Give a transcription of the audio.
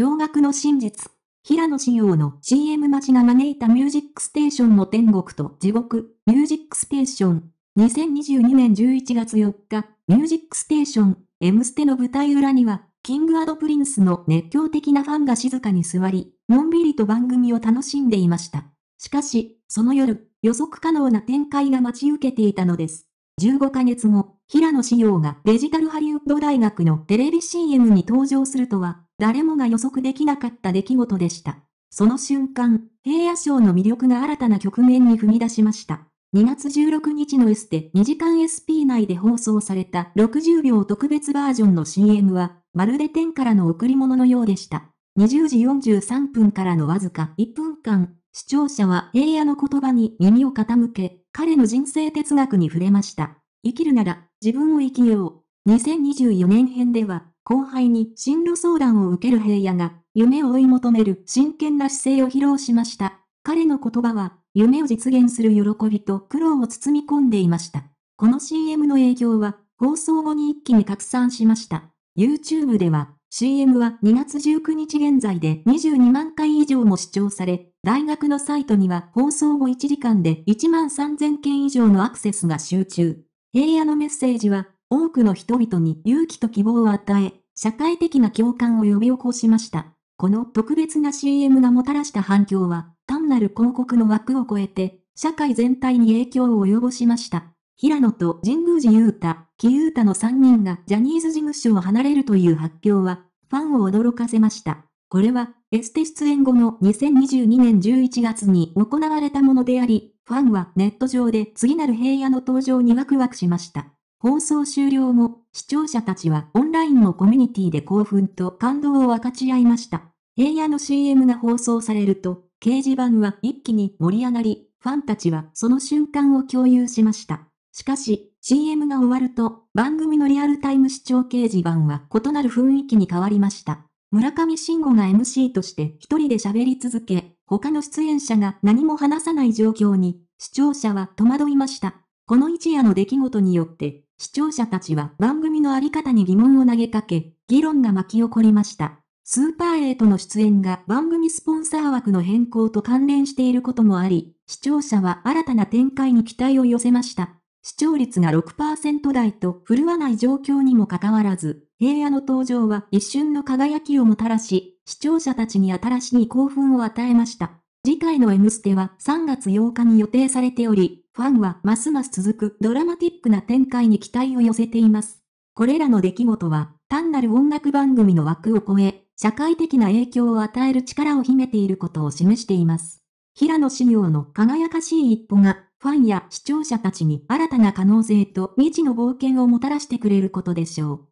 驚愕の真実。平野紫耀の CM 待ちが招いたミュージックステーションの天国と地獄、ミュージックステーション。2022年11月4日、ミュージックステーション、M ステの舞台裏には、キングプリンスの熱狂的なファンが静かに座り、のんびりと番組を楽しんでいました。しかし、その夜、予測可能な展開が待ち受けていたのです。15ヶ月後、平野紫耀がデジタルハリウッド大学のテレビ CM に登場するとは、誰もが予測できなかった出来事でした。その瞬間、平野賞の魅力が新たな局面に踏み出しました。2月16日のエステ2時間 SP 内で放送された60秒特別バージョンの CM は、まるで天からの贈り物のようでした。20時43分からのわずか1分間、視聴者は平野の言葉に耳を傾け、彼の人生哲学に触れました。生きるなら、自分を生きよう。2024年編では、後輩に進路相談を受ける平野が、夢を追い求める真剣な姿勢を披露しました。彼の言葉は、夢を実現する喜びと苦労を包み込んでいました。この CM の影響は、放送後に一気に拡散しました。YouTube では、CM は2月19日現在で22万回以上も視聴され、大学のサイトには放送後1時間で1万3000件以上のアクセスが集中。平野のメッセージは、多くの人々に勇気と希望を与え、社会的な共感を呼び起こしました。この特別な CM がもたらした反響は、単なる広告の枠を超えて、社会全体に影響を及ぼしました。平野と神宮寺勇太、木勇太の3人がジャニーズ事務所を離れるという発表は、ファンを驚かせました。これは、エステ出演後の2022年11月に行われたものであり、ファンはネット上で次なる平野の登場にワクワクしました。放送終了後、視聴者たちはオンラインのコミュニティで興奮と感動を分かち合いました。平野の CM が放送されると、掲示板は一気に盛り上がり、ファンたちはその瞬間を共有しました。しかし、CM が終わると、番組のリアルタイム視聴掲示板は異なる雰囲気に変わりました。村上信吾が MC として一人で喋り続け、他の出演者が何も話さない状況に、視聴者は戸惑いました。この一夜の出来事によって、視聴者たちは番組のあり方に疑問を投げかけ、議論が巻き起こりました。スーパーエイトの出演が番組スポンサー枠の変更と関連していることもあり、視聴者は新たな展開に期待を寄せました。視聴率が6%台と振るわない状況にもかかわらず、平野の登場は一瞬の輝きをもたらし、視聴者たちに新しい興奮を与えました。次回の M ステは3月8日に予定されており、ファンはますます続くドラマティックな展開に期待を寄せています。これらの出来事は単なる音楽番組の枠を超え、社会的な影響を与える力を秘めていることを示しています。平野志耀の輝かしい一歩が、ファンや視聴者たちに新たな可能性と未知の冒険をもたらしてくれることでしょう。